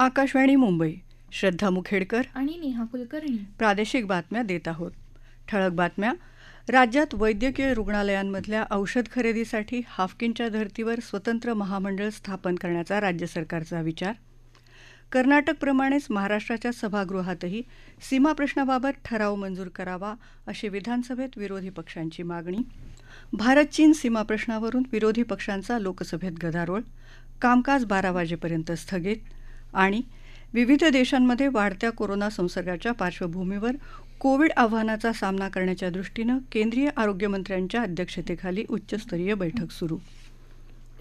आकाशवाणी मुंबई श्रद्धा मुखेडकर आणि नेहा कुलकर्णी प्रादेशिक बातम्या देत आहोत ठळक बातम्या राज्यात वैद्यकीय रुग्णालयांमधल्या औषध खरेदीसाठी हाफकिनच्या धर्तीवर स्वतंत्र महामंडळ स्थापन करण्याचा राज्य सरकारचा विचार कर्नाटकप्रमाणेच महाराष्ट्राच्या सभागृहातही सीमाप्रश्नाबाबत ठराव मंजूर करावा अशी विधानसभेत विरोधी पक्षांची मागणी भारत चीन सीमाप्रश्नावरून विरोधी पक्षांचा लोकसभेत गदारोळ कामकाज बारा वाजेपर्यंत स्थगित आणि विविध देशांमध्ये वाढत्या कोरोना संसर्गाच्या पार्श्वभूमीवर कोविड आव्हानाचा सामना करण्याच्या दृष्टीनं केंद्रीय आरोग्यमंत्र्यांच्या अध्यक्षतेखाली उच्चस्तरीय बैठक सुरू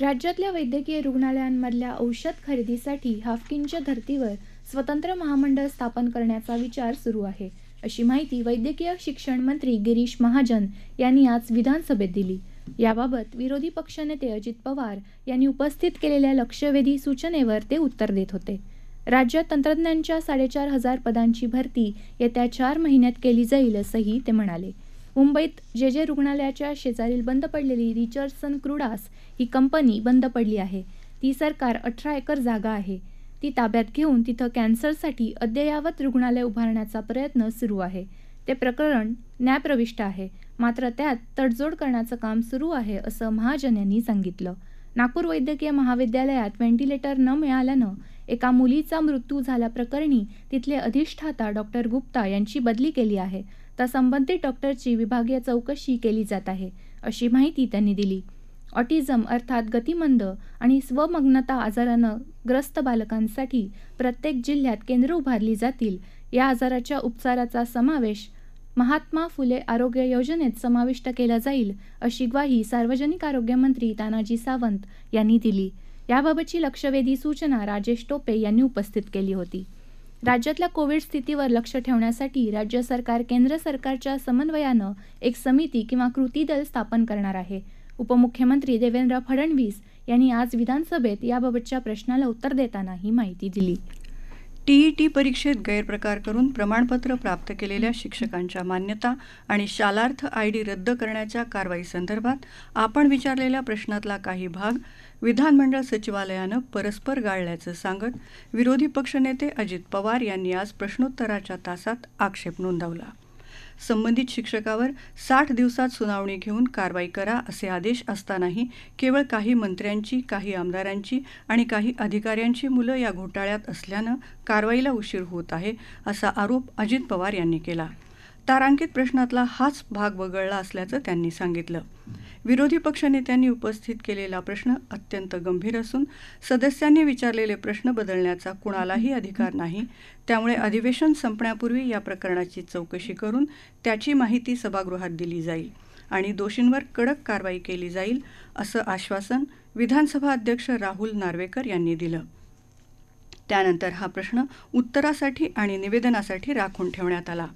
राज्यातल्या वैद्यकीय रुग्णालयांमधल्या औषध खरेदीसाठी हाफकिनच्या धर्तीवर स्वतंत्र महामंडळ स्थापन करण्याचा विचार सुरू आहे अशी माहिती वैद्यकीय शिक्षण मंत्री गिरीश महाजन यांनी आज विधानसभेत दिली याबाबत विरोधी पक्षनेते अजित पवार यांनी उपस्थित केलेल्या लक्षवेधी सूचनेवर ते उत्तर देत होते राज्यात तंत्रज्ञांच्या साडेचार हजार पदांची भरती येत्या चार महिन्यात केली जाईल असंही ते म्हणाले मुंबईत जे जे रुग्णालयाच्या शेजारील बंद पडलेली रिचर्डसन क्रुडास ही कंपनी बंद पडली आहे ती सरकार अठरा एकर जागा आहे ती ताब्यात घेऊन तिथं कॅन्सरसाठी अद्ययावत रुग्णालय उभारण्याचा प्रयत्न सुरू आहे ते प्रकरण न्यायप्रविष्ट आहे मात्र त्यात तडजोड करण्याचं काम सुरू आहे असं महाजन यांनी सांगितलं नागपूर वैद्यकीय महाविद्यालयात व्हेंटिलेटर न मिळाल्यानं एका मुलीचा मृत्यू झाल्याप्रकरणी तिथले अधिष्ठाता डॉक्टर गुप्ता यांची बदली केली आहे तर संबंधित डॉक्टरची विभागीय चौकशी केली जात आहे अशी माहिती त्यांनी दिली ऑटिझम अर्थात गतिमंद आणि स्वमग्नता आजारानं ग्रस्त बालकांसाठी प्रत्येक जिल्ह्यात केंद्र उभारली जातील या आजाराच्या उपचाराचा समावेश महात्मा फुले आरोग्य योजनेत समाविष्ट केला जाईल अशी ग्वाही सार्वजनिक आरोग्यमंत्री तानाजी सावंत यांनी दिली याबाबतची लक्षवेधी सूचना राजेश टोपे यांनी उपस्थित केली होती राज्यातल्या कोविड स्थितीवर लक्ष ठेवण्यासाठी राज्य सरकार केंद्र सरकारच्या समन्वयानं एक समिती किंवा कृती दल स्थापन करणार आहे उपमुख्यमंत्री देवेंद्र फडणवीस यांनी आज विधानसभेत याबाबतच्या प्रश्नाला उत्तर देताना ही माहिती दिली टीईटी परीक्षेत गैरप्रकार करून प्रमाणपत्र प्राप्त केलेल्या शिक्षकांच्या मान्यता आणि शालार्थ आयडी रद्द करण्याच्या कारवाईसंदर्भात आपण विचारलेल्या प्रश्नातला काही भाग विधानमंडळ सचिवालयानं परस्पर गाळल्याचं सांगत विरोधी पक्षनेते अजित पवार यांनी आज प्रश्नोत्तराच्या तासात आक्षेप नोंदवला संबंधित शिक्षकावर साठ दिवसात सुनावणी घेऊन कारवाई करा असे आदेश असतानाही केवळ काही मंत्र्यांची काही आमदारांची आणि काही अधिकाऱ्यांची मुलं या घोटाळ्यात असल्यानं कारवाईला उशीर होत आहे असा आरोप अजित पवार यांनी केला तारांकित प्रश्नातला हाच भाग वगळला असल्याचं त्यांनी सांगितलं विरोधी पक्षनेत्यांनी उपस्थित केलेला प्रश्न अत्यंत गंभीर असून सदस्यांनी विचारलेले प्रश्न बदलण्याचा कुणालाही अधिकार नाही त्यामुळे अधिवेशन संपण्यापूर्वी या प्रकरणाची चौकशी करून त्याची माहिती सभागृहात दिली जाईल आणि दोषींवर कडक कारवाई केली जाईल असं आश्वासन विधानसभा अध्यक्ष राहुल नार्वेकर यांनी दिलं त्यानंतर हा प्रश्न उत्तरासाठी आणि निवेदनासाठी राखून ठेवण्यात आला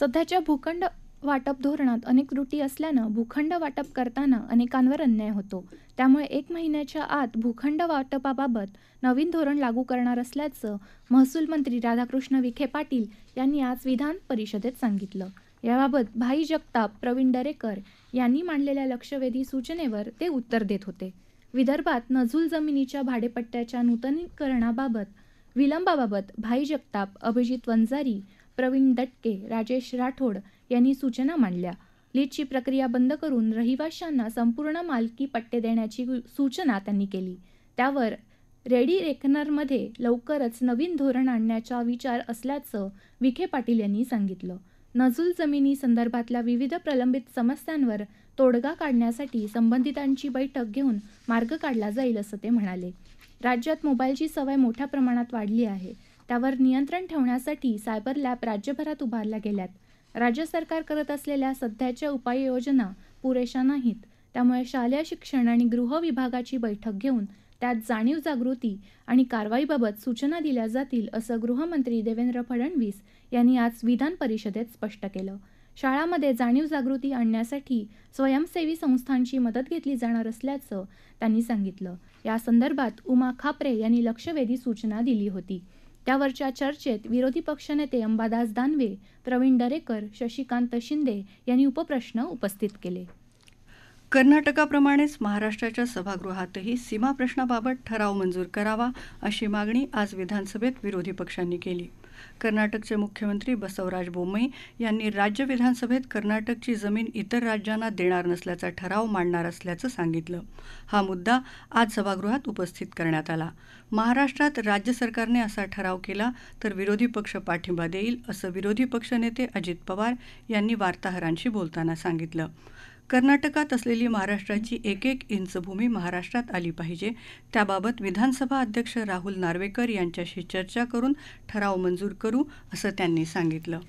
सध्याच्या भूखंड वाटप धोरणात अनेक त्रुटी असल्यानं भूखंड वाटप करताना अनेकांवर अन्याय होतो त्यामुळे एक महिन्याच्या आत भूखंड वाटपाबाबत नवीन धोरण लागू करणार असल्याचं महसूल मंत्री राधाकृष्ण विखे पाटील यांनी आज विधान परिषदेत सांगितलं याबाबत भाई जगताप प्रवीण दरेकर यांनी मांडलेल्या लक्षवेधी सूचनेवर ते उत्तर देत होते विदर्भात नजूल जमिनीच्या भाडेपट्ट्याच्या नूतनीकरणाबाबत विलंबाबाबत भाई जगताप अभिजित वंजारी प्रवीण दटके राजेश राठोड यांनी सूचना मांडल्या लीडची प्रक्रिया बंद करून रहिवाशांना संपूर्ण मालकी पट्टे देण्याची सूचना त्यांनी केली त्यावर रेडी रेकनरमध्ये लवकरच नवीन धोरण आणण्याचा विचार असल्याचं विखे पाटील यांनी सांगितलं नजूल जमिनी संदर्भातल्या विविध प्रलंबित समस्यांवर तोडगा काढण्यासाठी संबंधितांची बैठक घेऊन मार्ग काढला जाईल असं ते म्हणाले राज्यात मोबाईलची सवय मोठ्या प्रमाणात वाढली आहे त्यावर नियंत्रण ठेवण्यासाठी सायबर लॅब राज्यभरात उभारल्या गेल्यात राज्य सरकार करत असलेल्या सध्याच्या उपाययोजना पुरेशा नाहीत त्यामुळे शालेय शिक्षण आणि गृह विभागाची बैठक घेऊन त्यात जाणीव जागृती आणि कारवाईबाबत सूचना दिल्या जातील असं गृहमंत्री देवेंद्र फडणवीस यांनी आज विधान परिषदेत स्पष्ट केलं शाळामध्ये जाणीव जागृती आणण्यासाठी स्वयंसेवी संस्थांची मदत घेतली जाणार असल्याचं त्यांनी सांगितलं या संदर्भात उमा खापरे यांनी लक्षवेधी सूचना दिली होती त्यावरच्या चर्चेत विरोधी पक्षनेते अंबादास दानवे प्रवीण दरेकर शशिकांत शिंदे यांनी उपप्रश्न उपस्थित केले कर्नाटकाप्रमाणेच महाराष्ट्राच्या सभागृहातही सीमा प्रश्नाबाबत ठराव मंजूर करावा अशी मागणी आज विधानसभेत विरोधी पक्षांनी केली कर्नाटकचे मुख्यमंत्री बसवराज बोम्मई यांनी राज्य विधानसभेत कर्नाटकची जमीन इतर राज्यांना देणार नसल्याचा ठराव मांडणार असल्याचं सांगितलं हा मुद्दा आज सभागृहात उपस्थित करण्यात आला महाराष्ट्रात राज्य सरकारने असा ठराव केला तर विरोधी पक्ष पाठिंबा देईल असं विरोधी पक्षनेते अजित पवार यांनी वार्ताहरांशी बोलताना सांगितलं कर्नाटकात असलेली महाराष्ट्राची एक एक इंच भूमी महाराष्ट्रात आली पाहिजे त्याबाबत विधानसभा अध्यक्ष राहुल नार्वेकर यांच्याशी चर्चा करून ठराव मंजूर करू असं त्यांनी सांगितलं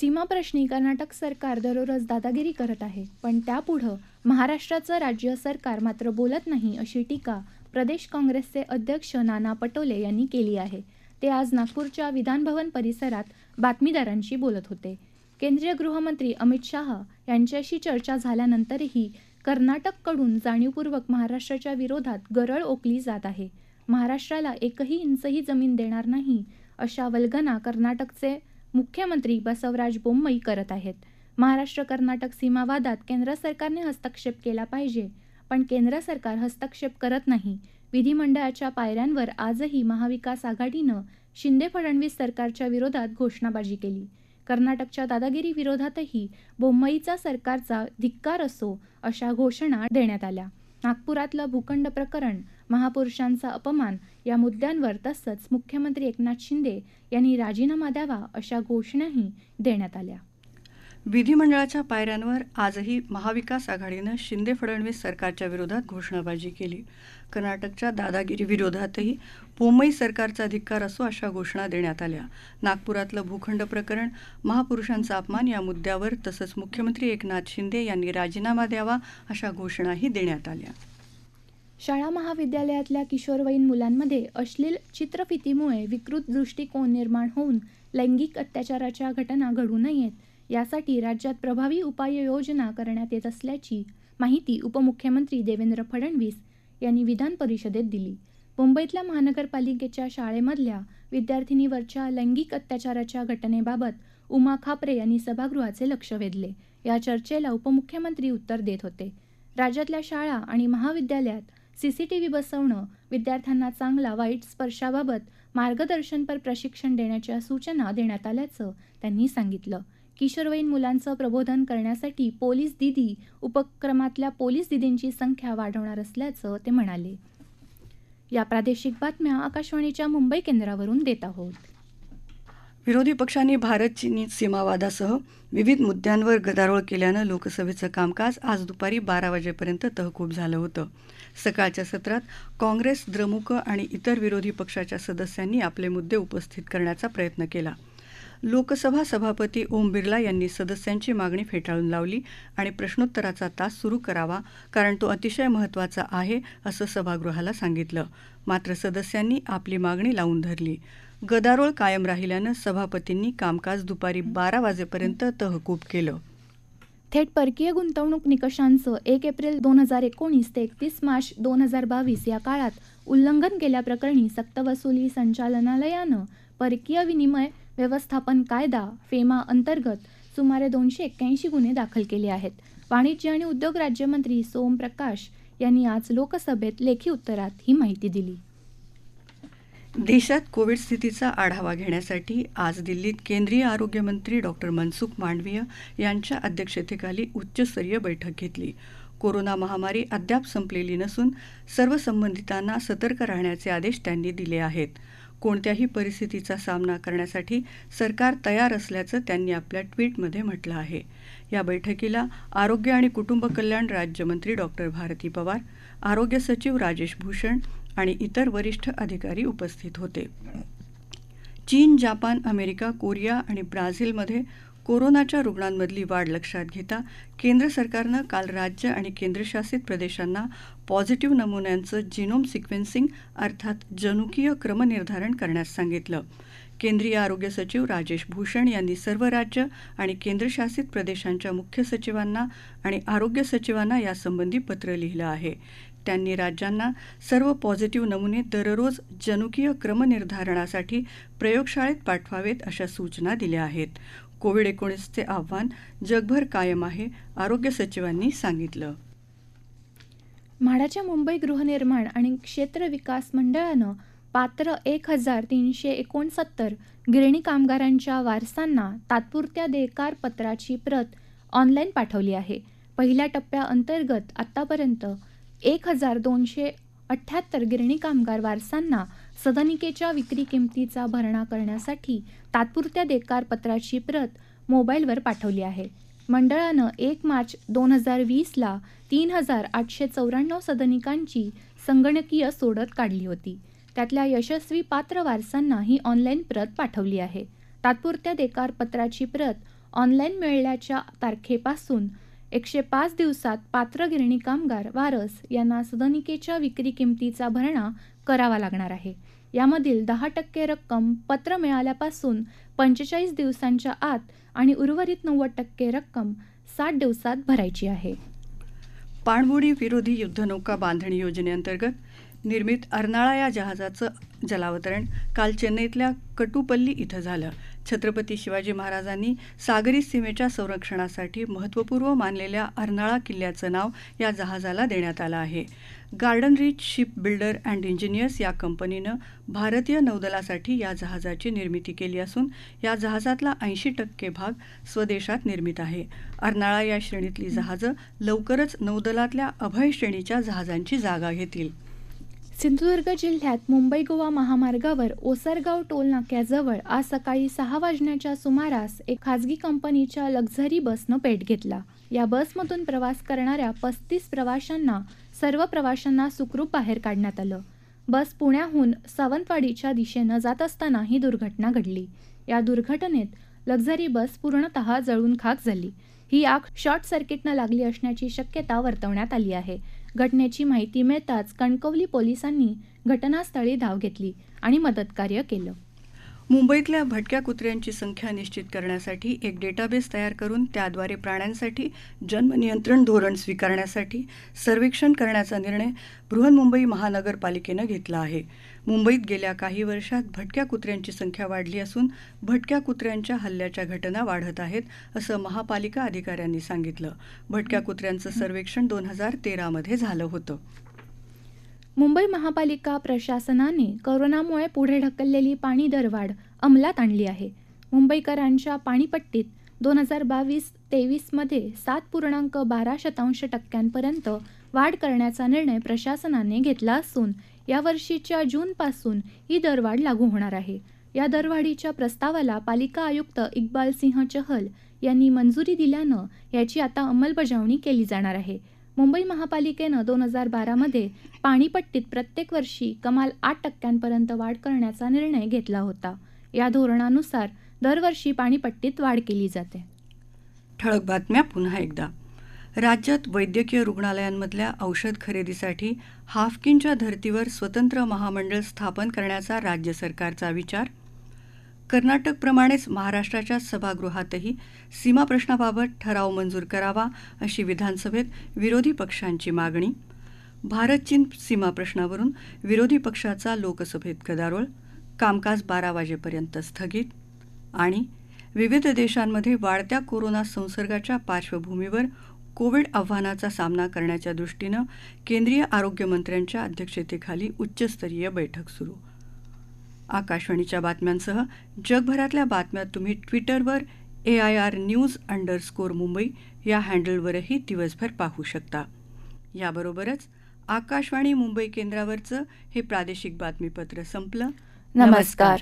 सीमाप्रश्नी कर्नाटक सरकार दररोज दादागिरी करत आहे पण त्यापुढं महाराष्ट्राचं राज्य सरकार मात्र बोलत नाही अशी टीका प्रदेश काँग्रेसचे अध्यक्ष नाना पटोले यांनी केली आहे ते आज नागपूरच्या विधानभवन परिसरात बातमीदारांशी बोलत होते केंद्रीय गृहमंत्री अमित शहा यांच्याशी चर्चा झाल्यानंतरही कर्नाटककडून जाणीवपूर्वक महाराष्ट्राच्या विरोधात गरळ ओकली जात आहे महाराष्ट्राला एकही इंचही जमीन देणार नाही अशा वल्गना कर्नाटकचे मुख्यमंत्री बसवराज बोम्मई करत आहेत महाराष्ट्र कर्नाटक सीमावादात केंद्र सरकारने हस्तक्षेप केला पाहिजे पण केंद्र सरकार हस्तक्षेप करत नाही विधिमंडळाच्या पायऱ्यांवर आजही महाविकास आघाडीनं शिंदे फडणवीस सरकारच्या विरोधात घोषणाबाजी केली कर्नाटकच्या दादागिरी विरोधातही बोंबईचा सरकारचा धिक्कार असो अशा घोषणा देण्यात आल्या नागपुरातलं भूखंड प्रकरण महापुरुषांचा अपमान या मुद्द्यांवर तसंच मुख्यमंत्री एकनाथ शिंदे यांनी राजीनामा द्यावा अशा घोषणाही देण्यात आल्या विधिमंडळाच्या पायऱ्यांवर आजही महाविकास आघाडीनं शिंदे फडणवीस सरकारच्या विरोधात घोषणाबाजी केली कर्नाटकच्या दादागिरी विरोधातही मुंबई सरकारचा अधिकार असो अशा घोषणा देण्यात आल्या नागपुरातलं भूखंड प्रकरण महापुरुषांचा अपमान या मुद्द्यावर तसंच मुख्यमंत्री एकनाथ शिंदे यांनी राजीनामा द्यावा अशा घोषणाही देण्यात आल्या शाळा महाविद्यालयातल्या किशोरवयीन मुलांमध्ये अश्लील चित्रफितीमुळे विकृत दृष्टिकोन निर्माण होऊन लैंगिक अत्याचाराच्या घटना घडू नयेत यासाठी राज्यात प्रभावी उपाययोजना करण्यात येत असल्याची माहिती उपमुख्यमंत्री देवेंद्र फडणवीस यांनी विधान परिषदेत दिली मुंबईतल्या महानगरपालिकेच्या शाळेमधल्या विद्यार्थिनीवरच्या लैंगिक अत्याचाराच्या घटनेबाबत उमा खापरे यांनी सभागृहाचे लक्ष वेधले या चर्चेला उपमुख्यमंत्री उत्तर देत होते राज्यातल्या शाळा आणि महाविद्यालयात सी सी टी व्ही बसवणं विद्यार्थ्यांना चांगला वाईट स्पर्शाबाबत मार्गदर्शनपर प्रशिक्षण देण्याच्या सूचना देण्यात आल्याचं त्यांनी सांगितलं किशोरवयीन मुलांचं प्रबोधन करण्यासाठी पोलीस दिदी उपक्रमातल्या पोलीस दिदींची संख्या वाढवणार असल्याचं ते म्हणाले या प्रादेशिक बातम्या आकाशवाणीच्या मुंबई केंद्रावरून देत आहोत विरोधी पक्षांनी भारत चीन सीमावादासह विविध मुद्द्यांवर गदारोळ केल्यानं लोकसभेचं कामकाज आज दुपारी बारा वाजेपर्यंत तहकूब झालं होतं सकाळच्या सत्रात काँग्रेस द्रमुक आणि इतर विरोधी पक्षाच्या सदस्यांनी आपले मुद्दे उपस्थित करण्याचा प्रयत्न केला लोकसभा सभापती ओम बिर्ला यांनी सदस्यांची मागणी फेटाळून लावली आणि प्रश्नोत्तराचा तास सुरू करावा कारण तो अतिशय महत्त्वाचा आहे असं सभागृहाला सांगितलं मात्र सदस्यांनी आपली मागणी लावून धरली गदारोळ कायम राहिल्यानं सभापतींनी कामकाज दुपारी बारा वाजेपर्यंत तहकूब केलं थेट परकीय गुंतवणूक निकषांचं एक एप्रिल दोन हजार एकोणीस ते एकतीस मार्च दोन हजार बावीस या काळात उल्लंघन केल्याप्रकरणी सक्तवसुली संचालनालयानं परकीय विनिमय व्यवस्थापन कायदा फेमा अंतर्गत सुमारे दोनशे एक्क्याऐंशी गुन्हे दाखल केले आहेत वाणिज्य आणि उद्योग राज्यमंत्री सोम प्रकाश यांनी आज लोकसभेत लेखी उत्तरात ही माहिती दिली देशात कोविड स्थितीचा आढावा घेण्यासाठी आज दिल्लीत केंद्रीय आरोग्यमंत्री डॉक्टर मनसुख मांडवीय यांच्या अध्यक्षतेखाली उच्चस्तरीय बैठक घेतली कोरोना महामारी अद्याप संपलेली नसून सर्व संबंधितांना सतर्क राहण्याचे आदेश त्यांनी दिले आहेत कोणत्याही परिस्थितीचा सामना करण्यासाठी सरकार तयार असल्याचं त्यांनी आपल्या ट्विटमध्ये म्हटलं आहे या बैठकीला आरोग्य आणि कुटुंब कल्याण राज्यमंत्री डॉक्टर भारती पवार आरोग्य सचिव राजेश भूषण आणि इतर वरिष्ठ अधिकारी उपस्थित होते चीन जापान अमेरिका कोरिया आणि ब्राझीलमध्ये कोरोनाच्या रुग्णांमधली वाढ लक्षात घेता केंद्र सरकारनं काल राज्य आणि केंद्रशासित प्रदेशांना पॉझिटिव्ह नमुन्यांचं जिनोम सिक्वेन्सिंग अर्थात जनुकीय क्रमनिर्धारण करण्यास सांगितलं केंद्रीय आरोग्य सचिव राजेश भूषण यांनी सर्व राज्य आणि केंद्रशासित प्रदेशांच्या मुख्य सचिवांना आणि आरोग्य सचिवांना यासंबंधी पत्र लिहिलं आहे त्यांनी राज्यांना सर्व पॉझिटिव्ह नमुने दररोज जनुकीय क्रमनिर्धारणासाठी प्रयोगशाळेत पाठवावेत अशा सूचना दिल्या आहेत कोविड एकोणीसचे आव्हान जगभर कायम आहे आरोग्य सचिवांनी सांगितलं म्हाडाच्या मुंबई गृहनिर्माण आणि क्षेत्र विकास मंडळानं पात्र एक हजार तीनशे एकोणसत्तर गिरणी कामगारांच्या वारसांना तात्पुरत्या देकार पत्राची प्रत ऑनलाईन पाठवली आहे पहिल्या टप्प्याअंतर्गत आतापर्यंत एक हजार दोनशे अठ्ठ्याहत्तर गिरणी कामगार वारसांना सदनिकेच्या विक्री किमतीचा भरणा करण्यासाठी तात्पुरत्या देकारपत्राची प्रत मोबाईलवर पाठवली आहे मंडळानं एक मार्च दोन हजार वीसला तीन हजार आठशे चौऱ्याण्णव सदनिकांची संगणकीय सोडत काढली होती त्यातल्या यशस्वी पात्र वारसांना ही ऑनलाईन प्रत पाठवली आहे तात्पुरत्या देकारपत्राची प्रत ऑनलाईन मिळल्याच्या तारखेपासून एकशे पाच दिवसात पात्र गिरणी कामगार वारस यांना सदनिकेच्या विक्री किमतीचा भरणा करावा लागणार आहे यामधील दहा टक्के रक्कम पत्र मिळाल्यापासून पंचेचाळीस दिवसांच्या आत आणि उर्वरित नव्वद टक्के रक्कम साठ दिवसात भरायची आहे पाणबुडी विरोधी युद्धनौका बांधणी योजनेअंतर्गत निर्मित अर्नाळा या जहाजाचं जलावतरण काल चेन्नईतल्या कटुपल्ली इथं झालं छत्रपती शिवाजी महाराजांनी सागरी सीमेच्या संरक्षणासाठी महत्त्वपूर्व मानलेल्या अर्नाळा किल्ल्याचं नाव या जहाजाला देण्यात आलं आहे Garden Reach Ship Builder and Engineers या कंपनीनं भारतीय नौदलासाठी या जहाजाची निर्मिती केली असून या जहाजातला ऐंशी टक्के भाग स्वदेशात निर्मित आहे अर्नाळा या श्रेणीतली जहाजं लवकरच नौदलातल्या अभय श्रेणीच्या जहाजांची जागा घेतील सिंधुदुर्ग जिल्ह्यात मुंबई गोवा महामार्गावर ओसरगाव टोल नाक्याजवळ आज सकाळी सहा वाजण्याच्या सुमारास एक खाजगी कंपनीच्या लक्झरी बसनं पेट घेतला या बसमधून प्रवास करणाऱ्या पस्तीस प्रवाशांना सर्व प्रवाशांना सुखरूप बाहेर काढण्यात आलं बस पुण्याहून सावंतवाडीच्या दिशेनं जात असताना ही दुर्घटना घडली या दुर्घटनेत लक्झरी बस पूर्णतः जळून खाक झाली ही आग शॉर्ट सर्किटनं लागली असण्याची शक्यता वर्तवण्यात आली आहे घटनेची माहिती मिळताच कणकवली पोलिसांनी घटनास्थळी धाव घेतली आणि मदतकार्य केलं मुंबईतल्या भटक्या कुत्र्यांची संख्या निश्चित करण्यासाठी एक डेटाबेस तयार करून त्याद्वारे प्राण्यांसाठी जन्मनियंत्रण धोरण स्वीकारण्यासाठी सर्वेक्षण करण्याचा निर्णय बृहन्मुंबई महानगरपालिकेनं घेतला आहे मुंबईत गेल्या काही वर्षात भटक्या कुत्र्यांची संख्या वाढली असून भटक्या कुत्र्यांच्या हल्ल्याच्या घटना वाढत आहेत असं महापालिका अधिकाऱ्यांनी सांगितलं भटक्या कुत्र्यांचं सर्वेक्षण दोन हजार तेरामध्ये झालं होतं मुंबई महापालिका प्रशासनाने करोनामुळे पुढे ढकललेली पाणी दरवाढ अंमलात आणली आहे मुंबईकरांच्या पाणीपट्टीत दोन हजार बावीस तेवीसमध्ये सात पूर्णांक बारा शतांश टक्क्यांपर्यंत वाढ करण्याचा निर्णय प्रशासनाने घेतला असून यावर्षीच्या जूनपासून ही दरवाढ लागू होणार आहे या दरवाढीच्या प्रस्तावाला पालिका आयुक्त इक्बाल सिंह चहल यांनी मंजुरी दिल्यानं याची आता अंमलबजावणी केली जाणार आहे मुंबई महापालिकेनं दोन हजार बारामध्ये पाणीपट्टीत प्रत्येक वर्षी कमाल आठ टक्क्यांपर्यंत वाढ करण्याचा निर्णय घेतला होता या धोरणानुसार दरवर्षी पाणीपट्टीत वाढ केली जाते ठळक बातम्या पुन्हा एकदा राज्यात वैद्यकीय रुग्णालयांमधल्या औषध खरेदीसाठी हाफकिनच्या धर्तीवर स्वतंत्र महामंडळ स्थापन करण्याचा राज्य सरकारचा विचार कर्नाटकप्रमाणेच महाराष्ट्राच्या सभागृहातही सीमाप्रश्नाबाबत ठराव मंजूर करावा अशी विधानसभेत विरोधी पक्षांची मागणी भारत चीन सीमा प्रश्नावरून विरोधी पक्षाचा लोकसभेत गदारोळ कामकाज बारा वाजेपर्यंत स्थगित आणि विविध देशांमध्ये वाढत्या कोरोना संसर्गाच्या पार्श्वभूमीवर कोविड आव्हानाचा सामना करण्याच्या दृष्टीनं केंद्रीय आरोग्यमंत्र्यांच्या अध्यक्षतेखाली उच्चस्तरीय बैठक सुरू आकाशवाणीच्या बातम्यांसह जगभरातल्या बातम्या तुम्ही ट्विटरवर A I R News underscore Mumbai या हँडलवरही दिवसभर पाहू शकता याबरोबरच आकाशवाणी मुंबई केंद्रावरचं हे प्रादेशिक बातमीपत्र संपलं नमस्कार,